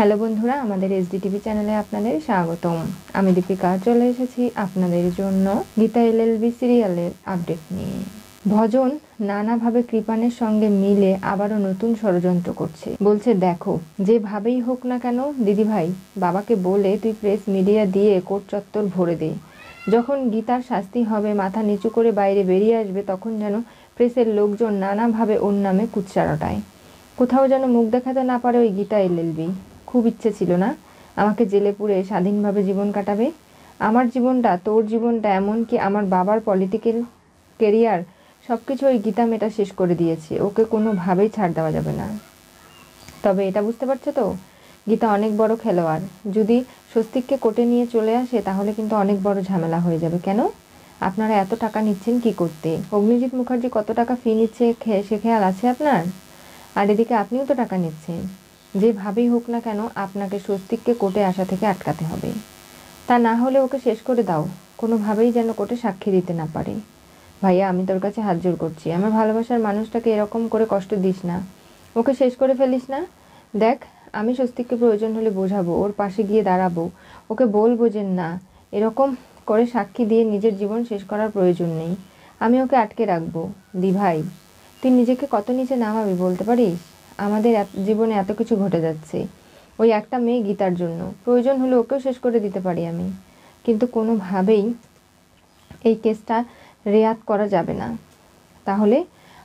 Hello বন্ধুরা আমাদের SD TV চ্যানেলে আপনাদের স্বাগতম আমি দীপিকা চলে এসেছি আপনাদের জন্য গীতা এল বি সিরিয়ালের আপডেট নিয়ে ভজন নানাভাবে কৃপানের সঙ্গে মিলে আবারও নতুন ষড়যন্ত্র করছে বলছে দেখো যেভাবেই হোক না কেন দিদিভাই বাবাকে বলে তুই প্রেস মিডিয়া দিয়ে কোট চত্বর ভরে দে যখন গীতার শাস্তি হবে মাথা নিচু করে বাইরে বেরিয়ে আসবে তখন যেন প্রেসের লোকজন নানাভাবে ওর নামে কুচ্চারটায় কোথাও যেন মুখ দেখাতে না পারে ওই গীতা এলএলবি খুব ইচ্ছে ছিল না আমাকে জেলে পুড়ে স্বাধীনভাবে জীবন কাটাবে আমার জীবনটা তোর জীবনটা এমনকি আমার বাবার পলিটিক্যাল কেরিয়ার সব কিছু ওই গীতা মেটা শেষ করে দিয়েছে ওকে কোনোভাবেই ছাড় দেওয়া যাবে না তবে এটা বুঝতে পারছো তো গীতা অনেক বড় খেলোয়াড় যদি স্বস্তিককে কোটে নিয়ে চলে আসে তাহলে কিন্তু অনেক বড় ঝামেলা হয়ে যাবে কেন আপনারা এত টাকা নিচ্ছেন কি করতে অগ্নিজিৎ মুখার্জি কত টাকা ফি নিচ্ছে সে খেয়াল আছে আপনার আর এদিকে আপনিও তো টাকা নিচ্ছেন যেভাবেই হোক না কেন আপনাকে স্বস্তিককে কোর্টে আসা থেকে আটকাতে হবে তা না হলে ওকে শেষ করে দাও কোনোভাবেই যেন কোর্টে সাক্ষী দিতে না পারে ভাইয়া আমি তোর কাছে হাত জোর করছি আমার ভালোবাসার মানুষটাকে এরকম করে কষ্ট দিস না ওকে শেষ করে ফেলিস না দেখ আমি স্বস্তিককে প্রয়োজন হলে বোঝাবো ওর পাশে গিয়ে দাঁড়াবো ওকে বলবো যে না এরকম করে সাক্ষী দিয়ে নিজের জীবন শেষ করার প্রয়োজন নেই আমি ওকে আটকে রাখবো দিভাই তুই নিজেকে কত নিচে নামাবি বলতে পারিস আমাদের জীবনে এত কিছু ঘটে যাচ্ছে ওই একটা মেয়ে গীতার জন্য প্রয়োজন হলে ওকেও শেষ করে দিতে পারি আমি কিন্তু কোনোভাবেই এই কেসটা রেয়াত করা যাবে না তাহলে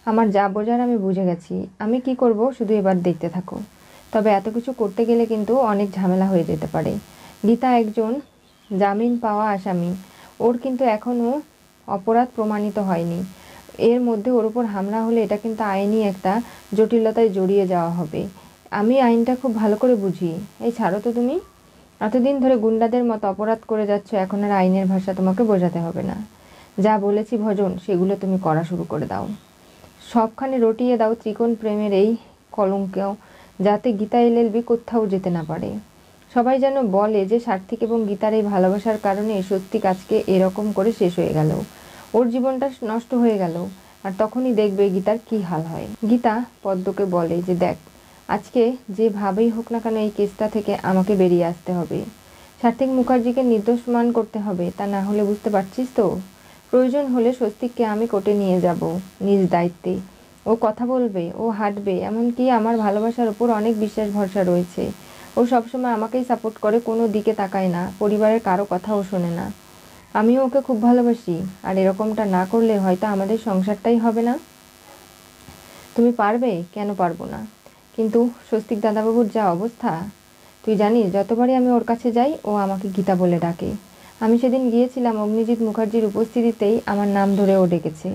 আমার যা বোঝার আমি বুঝে গেছি আমি কি করব শুধু এবার দেখতে থাকো তবে এত কিছু করতে গেলে কিন্তু অনেক ঝামেলা হয়ে যেতে পারে গীতা একজন জামিন পাওয়া আসামি ওর কিন্তু এখনও অপরাধ প্রমাণিত হয়নি এর মধ্যে ওর উপর হামলা হলে এটা কিন্তু আইনি একটা জটিলতায় জড়িয়ে যাওয়া হবে আমি আইনটা খুব ভালো করে বুঝি এই ছাড়ো তো তুমি এতদিন ধরে গুন্ডাদের মতো অপরাধ করে যাচ্ছ এখন আর আইনের ভাষা তোমাকে বোঝাতে হবে না যা বলেছি ভজন সেগুলো তুমি করা শুরু করে দাও সবখানে রটিয়ে দাও ত্রিকোণ প্রেমের এই কলঙ্কেও যাতে গীতা এলএলবি কোথাও যেতে না পারে সবাই যেন বলে যে সার্থিক এবং গীতার এই ভালোবাসার কারণে সত্যি কাজকে এরকম করে শেষ হয়ে গেল ওর জীবনটা নষ্ট হয়ে গেল আর তখনই দেখবে গীতার কি হাল হয় গীতা পদ্মকে বলে যে দেখ আজকে যেভাবেই হোক না কেন এই কেসটা থেকে আমাকে বেরিয়ে আসতে হবে সার্থিক মুখার্জিকে নির্দোষ মান করতে হবে তা না হলে বুঝতে পারছিস তো প্রয়োজন হলে স্বস্তিককে আমি কোর্টে নিয়ে যাব নিজ দায়িত্বে ও কথা বলবে ও হাঁটবে এমনকি আমার ভালোবাসার ওপর অনেক বিশ্বাস ভরসা রয়েছে ও সবসময় আমাকেই সাপোর্ট করে কোনো দিকে তাকায় না পরিবারের কারো কথাও শোনে না আমিও ওকে খুব ভালোবাসি আর এরকমটা না করলে হয়তো আমাদের সংসারটাই হবে না তুমি পারবে কেন পারবো না কিন্তু স্বস্তিক দাদাবাবুর যা অবস্থা তুই জানিস যতবারই আমি ওর কাছে যাই ও আমাকে গীতা বলে ডাকে আমি সেদিন গিয়েছিলাম অগ্নিজিৎ মুখার্জির উপস্থিতিতেই আমার নাম ধরে ও ডেকেছে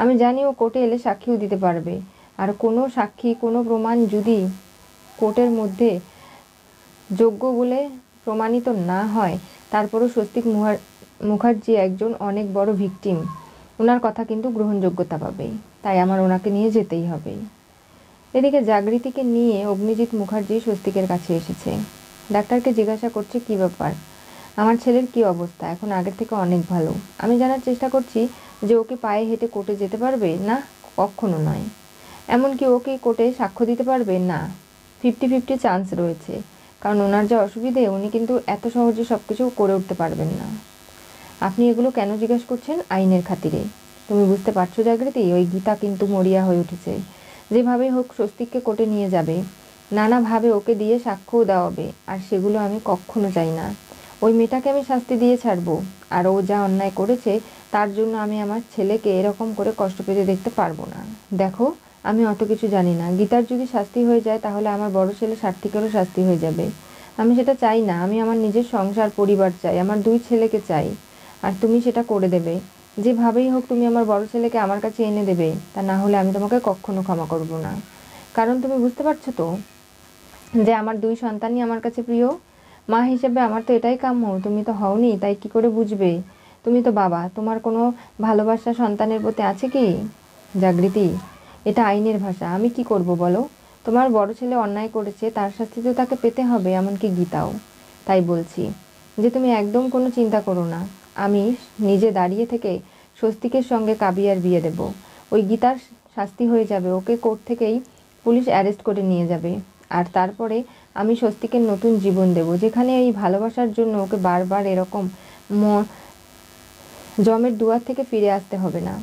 আমি জানি ও কোর্টে এলে সাক্ষীও দিতে পারবে আর কোনো সাক্ষী কোনো প্রমাণ যদি কোর্টের মধ্যে যোগ্য বলে প্রমাণিত না হয় তারপরও স্বস্তিক মুহার মুখার্জি একজন অনেক বড় ভিকটিম ওনার কথা কিন্তু গ্রহণযোগ্যতা পাবে তাই আমার ওনাকে নিয়ে যেতেই হবে এদিকে জাগৃতিকে নিয়ে অগ্নিজিৎ মুখার্জি স্বস্তিকের কাছে এসেছে ডাক্তারকে জিজ্ঞাসা করছে কি ব্যাপার আমার ছেলের কি অবস্থা এখন আগের থেকে অনেক ভালো আমি জানার চেষ্টা করছি যে ওকে পায়ে হেঁটে কোর্টে যেতে পারবে না কখনো নয় এমনকি ওকে কোর্টে সাক্ষ্য দিতে পারবে না ফিফটি ফিফটি চান্স রয়েছে কারণ ওনার যা অসুবিধে উনি কিন্তু এত সহজে সব কিছু করে উঠতে পারবেন না আপনি এগুলো কেন জিজ্ঞেস করছেন আইনের খাতিরে তুমি বুঝতে পারছো জাগৃতি ওই গীতা কিন্তু মরিয়া হয়ে উঠেছে যেভাবে হোক স্বস্তিককে কোটে নিয়ে যাবে নানাভাবে ওকে দিয়ে সাক্ষ্যও দেওয়াবে আর সেগুলো আমি কখনো চাই না ওই মেয়েটাকে আমি শাস্তি দিয়ে ছাড়বো আর ও যা অন্যায় করেছে তার জন্য আমি আমার ছেলেকে এরকম করে কষ্ট পেতে দেখতে পারবো না দেখো আমি অত কিছু জানি না গীতার যদি শাস্তি হয়ে যায় তাহলে আমার বড় ছেলে সার্থিকেরও শাস্তি হয়ে যাবে আমি সেটা চাই না আমি আমার নিজের সংসার পরিবার চাই আমার দুই ছেলেকে চাই আর তুমি সেটা করে দেবে যেভাবেই হোক তুমি আমার বড় ছেলেকে আমার কাছে এনে দেবে তা না হলে আমি তোমাকে কখনো ক্ষমা করব না কারণ তুমি বুঝতে পারছো তো যে আমার দুই সন্তানই আমার কাছে প্রিয় মা হিসেবে আমার তো এটাই কাম্য তুমি তো হওনি তাই কি করে বুঝবে তুমি তো বাবা তোমার কোনো ভালোবাসা সন্তানের প্রতি আছে কি জাগৃতি এটা আইনের ভাষা আমি কি করব বলো তোমার বড় ছেলে অন্যায় করেছে তার শাস্তি তো তাকে পেতে হবে এমনকি গীতাও তাই বলছি যে তুমি একদম কোনো চিন্তা করো না আমি নিজে দাঁড়িয়ে থেকে স্বস্তিকের সঙ্গে কাবিয়ার বিয়ে দেব ওই গীতার শাস্তি হয়ে যাবে ওকে কোর্ট থেকেই পুলিশ অ্যারেস্ট করে নিয়ে যাবে আর তারপরে আমি স্বস্তিকের নতুন জীবন দেব যেখানে এই ভালোবাসার জন্য ওকে বারবার এরকম ম জমের দুয়ার থেকে ফিরে আসতে হবে না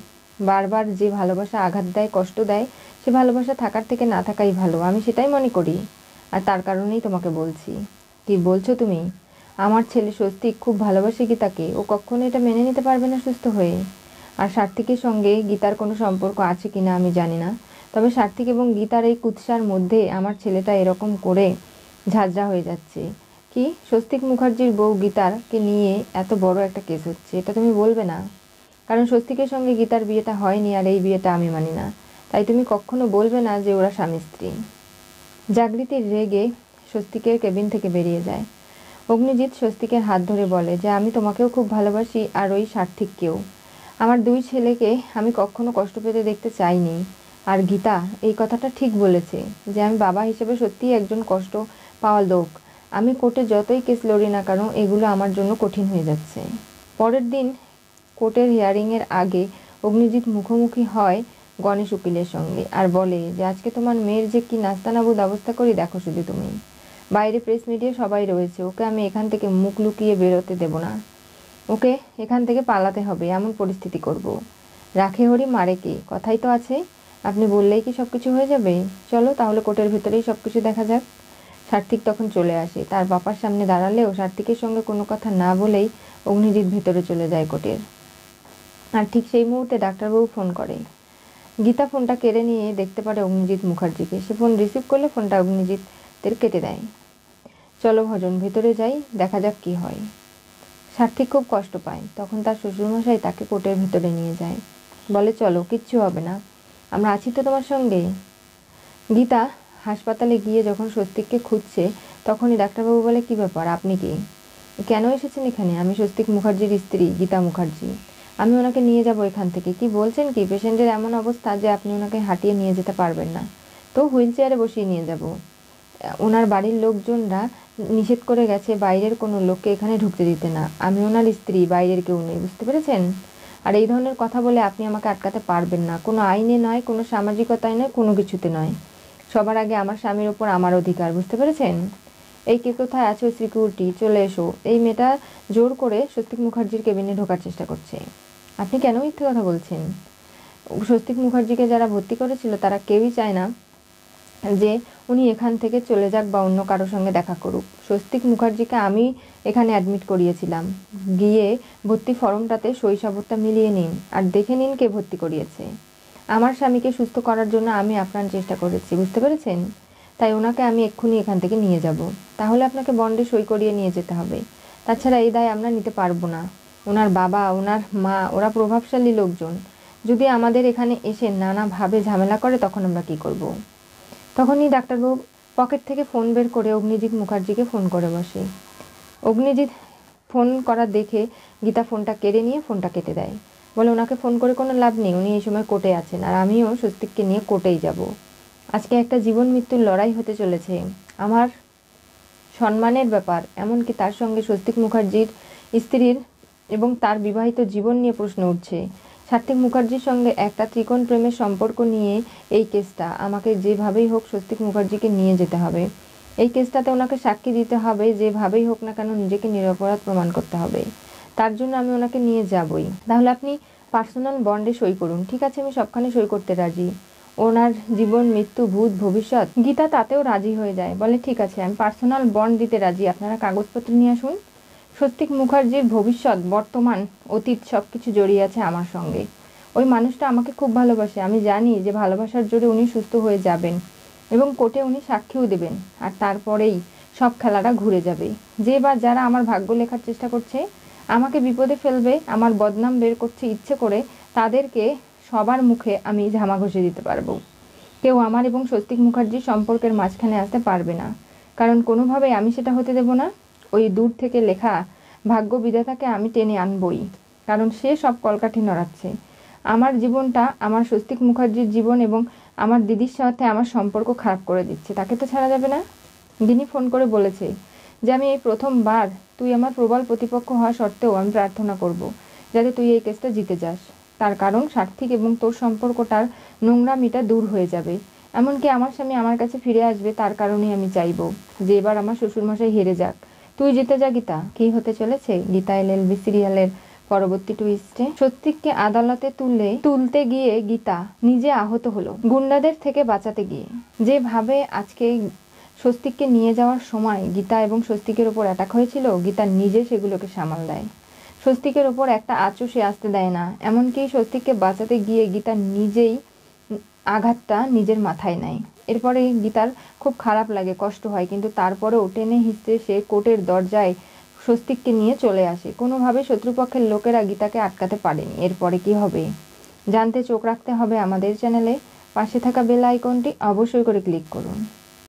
বারবার যে ভালোবাসা আঘাত দেয় কষ্ট দেয় সে ভালোবাসা থাকার থেকে না থাকাই ভালো আমি সেটাই মনে করি আর তার কারণেই তোমাকে বলছি কি বলছো তুমি আমার ছেলে স্বস্তিক খুব ভালোবাসে গীতাকে ও কখনো এটা মেনে নিতে পারবে না সুস্থ হয়ে আর সার্থিকের সঙ্গে গীতার কোনো সম্পর্ক আছে কি না আমি জানি না তবে সার্থিক এবং গীতার এই কুৎসার মধ্যে আমার ছেলেটা এরকম করে ঝাঁঝরা হয়ে যাচ্ছে কি স্বস্তিক মুখার্জির বউ গীতারকে নিয়ে এত বড় একটা কেস হচ্ছে এটা তুমি বলবে না কারণ স্বস্তিকের সঙ্গে গীতার বিয়েটা হয়নি আর এই বিয়েটা আমি মানি না তাই তুমি কখনো বলবে না যে ওরা স্বামী স্ত্রী জাগৃতির রেগে স্বস্তিকের কেবিন থেকে বেরিয়ে যায় অগ্নিজিৎ স্বস্তিকের হাত ধরে বলে যে আমি তোমাকেও খুব ভালোবাসি আর ওই সার্থিককেও আমার দুই ছেলেকে আমি কখনো কষ্ট পেতে দেখতে চাইনি আর গীতা এই কথাটা ঠিক বলেছে যে আমি বাবা হিসেবে সত্যিই একজন কষ্ট পাওয়া লোক আমি কোর্টে যতই কেস লড়ি না কেন এগুলো আমার জন্য কঠিন হয়ে যাচ্ছে পরের দিন কোর্টের হিয়ারিংয়ের আগে অগ্নিজিৎ মুখোমুখি হয় গণেশ উকিলের সঙ্গে আর বলে যে আজকে তোমার মেয়ের যে কি নাস্তানাবুদ অবস্থা করি দেখো শুধু তুমি বাইরে প্রেস মিডিয়া সবাই রয়েছে ওকে আমি এখান থেকে মুখ লুকিয়ে বেরোতে দেব না ওকে এখান থেকে পালাতে হবে এমন পরিস্থিতি করব। রাখে হরি মারে কে কথাই তো আছে আপনি বললেই কি সব কিছু হয়ে যাবে চলো তাহলে কোর্টের ভেতরেই সব কিছু দেখা যাক সার্থিক তখন চলে আসে তার বাপার সামনে দাঁড়ালেও সার্থিকের সঙ্গে কোনো কথা না বলেই অগ্নিজিৎ ভেতরে চলে যায় কোর্টের আর ঠিক সেই মুহূর্তে ডাক্তারবাবু ফোন করে গীতা ফোনটা কেড়ে নিয়ে দেখতে পারে অগ্নিজিৎ মুখার্জিকে সে ফোন রিসিভ করলে ফোনটা অগ্নিজিৎদের কেটে দেয় চলো ভজন ভেতরে যাই দেখা যাক কি হয় সার্থী খুব কষ্ট পায় তখন তার শ্বশুরমশাই তাকে কোটের ভেতরে নিয়ে যায় বলে চলো কিচ্ছু হবে না আমরা আছি তো তোমার সঙ্গে গীতা হাসপাতালে গিয়ে যখন স্বস্তিককে খুঁজছে তখনই ডাক্তারবাবু বলে কি ব্যাপার আপনি কি কেন এসেছেন এখানে আমি স্বস্তিক মুখার্জির স্ত্রী গীতা মুখার্জি আমি ওনাকে নিয়ে যাব এখান থেকে কি বলছেন কি পেশেন্টের এমন অবস্থা যে আপনি ওনাকে হাঁটিয়ে নিয়ে যেতে পারবেন না তো হুইল চেয়ারে বসিয়ে নিয়ে যাবো ওনার বাড়ির লোকজনরা নিষেধ করে গেছে বাইরের কোনো লোককে এখানে ঢুকতে দিতে না আমি ওনার স্ত্রী বাইরের কেউ নেই বুঝতে পেরেছেন আর এই ধরনের কথা বলে আপনি আমাকে আটকাতে পারবেন না কোনো আইনে নয় কোনো সামাজিকতায় নয় কোনো কিছুতে নয় সবার আগে আমার স্বামীর ওপর আমার অধিকার বুঝতে পেরেছেন এই কে কোথায় আছো সিকিউরিটি চলে এসো এই মেয়েটা জোর করে স্বস্তিক মুখার্জির কেবিনে ঢোকার চেষ্টা করছে আপনি কেন মিথ্যে কথা বলছেন স্বস্তিক মুখার্জিকে যারা ভর্তি করেছিল তারা কেউই চায় না যে উনি এখান থেকে চলে যাক বা অন্য কারোর সঙ্গে দেখা করুক স্বস্তিক মুখার্জিকে আমি এখানে অ্যাডমিট করিয়েছিলাম গিয়ে ভর্তি ফর্মটাতে শৈশবতা মিলিয়ে নিন আর দেখে নিন কে ভর্তি করিয়েছে আমার স্বামীকে সুস্থ করার জন্য আমি আপ্রাণ চেষ্টা করেছি বুঝতে পেরেছেন তাই ওনাকে আমি এক্ষুনি এখান থেকে নিয়ে যাব তাহলে আপনাকে বন্ডে সই করিয়ে নিয়ে যেতে হবে তাছাড়া এই দায় আমরা নিতে পারবো না ওনার বাবা ওনার মা ওরা প্রভাবশালী লোকজন যদি আমাদের এখানে এসে নানাভাবে ঝামেলা করে তখন আমরা কি করব। তখনই ডাক্তারবাবু পকেট থেকে ফোন বের করে অগ্নিজিৎ মুখার্জিকে ফোন করে বসে অগ্নিজিৎ ফোন করা দেখে গীতা ফোনটা কেড়ে নিয়ে ফোনটা কেটে দেয় বলে ওনাকে ফোন করে কোনো লাভ নেই উনি এই সময় কোর্টে আছেন আর আমিও স্বস্তিককে নিয়ে কোর্টেই যাব আজকে একটা জীবন মৃত্যুর লড়াই হতে চলেছে আমার সম্মানের ব্যাপার এমনকি তার সঙ্গে স্বস্তিক মুখার্জির স্ত্রীর এবং তার বিবাহিত জীবন নিয়ে প্রশ্ন উঠছে সাত্বিক মুখার্জির সঙ্গে একটা ত্রিকোণ প্রেমের সম্পর্ক নিয়ে এই কেসটা আমাকে যেভাবেই হোক স্বস্তিক মুখার্জিকে নিয়ে যেতে হবে এই কেসটাতে ওনাকে সাক্ষী দিতে হবে যেভাবেই হোক না কেন নিজেকে নিরপরাধ প্রমাণ করতে হবে তার জন্য আমি ওনাকে নিয়ে যাবই তাহলে আপনি পার্সোনাল বন্ডে সই করুন ঠিক আছে আমি সবখানে সই করতে রাজি ওনার জীবন মৃত্যু ভূত ভবিষ্যৎ গীতা তাতেও রাজি হয়ে যায় বলে ঠিক আছে আমি পার্সোনাল বন্ড দিতে রাজি আপনারা কাগজপত্র নিয়ে আসুন সত্যিক মুখার্জির ভবিষ্যৎ বর্তমান অতীত সব কিছু জড়িয়ে আছে আমার সঙ্গে ওই মানুষটা আমাকে খুব ভালোবাসে আমি জানি যে ভালোবাসার জোরে উনি সুস্থ হয়ে যাবেন এবং কোর্টে উনি সাক্ষীও দেবেন আর তারপরেই সব খেলাটা ঘুরে যাবে যে বা যারা আমার ভাগ্য লেখার চেষ্টা করছে আমাকে বিপদে ফেলবে আমার বদনাম বের করছে ইচ্ছে করে তাদেরকে সবার মুখে আমি ঝামা ঘষে দিতে পারবো কেউ আমার এবং স্বস্তিক মুখার্জির সম্পর্কের মাঝখানে আসতে পারবে না কারণ কোনোভাবেই আমি সেটা হতে দেব না ওই দূর থেকে লেখা ভাগ্য বিধাতাকে আমি টেনে আনবই কারণ সে সব কলকাঠি নড়াচ্ছে আমার জীবনটা আমার স্বস্তিক মুখার্জির জীবন এবং আমার দিদির সাথে আমার সম্পর্ক খারাপ করে দিচ্ছে তাকে তো ছাড়া যাবে না গিনি ফোন করে বলেছে যে আমি এই প্রথমবার তুই আমার প্রবল প্রতিপক্ষ হওয়া সত্ত্বেও আমি প্রার্থনা করব। যাতে তুই এই কেসটা জিতে যাস তার কারণ সার্থিক এবং তোর সম্পর্কটার নোংরামিটা দূর হয়ে যাবে এমনকি আমার স্বামী আমার কাছে ফিরে আসবে তার কারণেই আমি চাইব যে এবার আমার শ্বশুরমশাই হেরে যাক তুই জিতে যা গীতা কি হতে চলেছে গীতা এল এলবি সিরিয়ালের পরবর্তী টুইস্টে সত্যিককে আদালতে তুলে তুলতে গিয়ে গীতা নিজে আহত হলো গুন্ডাদের থেকে বাঁচাতে গিয়ে যেভাবে আজকে স্বস্তিককে নিয়ে যাওয়ার সময় গীতা এবং স্বস্তিকের ওপর অ্যাটাক হয়েছিল গীতা নিজে সেগুলোকে সামাল দেয় স্বস্তিকের ওপর একটা আচু সে আসতে দেয় না এমনকি স্বস্তিককে বাঁচাতে গিয়ে গীতা নিজেই আঘাতটা নিজের মাথায় নেয় এরপরে গীতার খুব খারাপ লাগে কষ্ট হয় কিন্তু তারপরেও টেনে হিঁচড়ে সে কোর্টের দরজায় স্বস্তিককে নিয়ে চলে আসে কোনোভাবে শত্রুপক্ষের লোকেরা গীতাকে আটকাতে পারেনি এরপরে কি হবে জানতে চোখ রাখতে হবে আমাদের চ্যানেলে পাশে থাকা বেল আইকনটি অবশ্যই করে ক্লিক করুন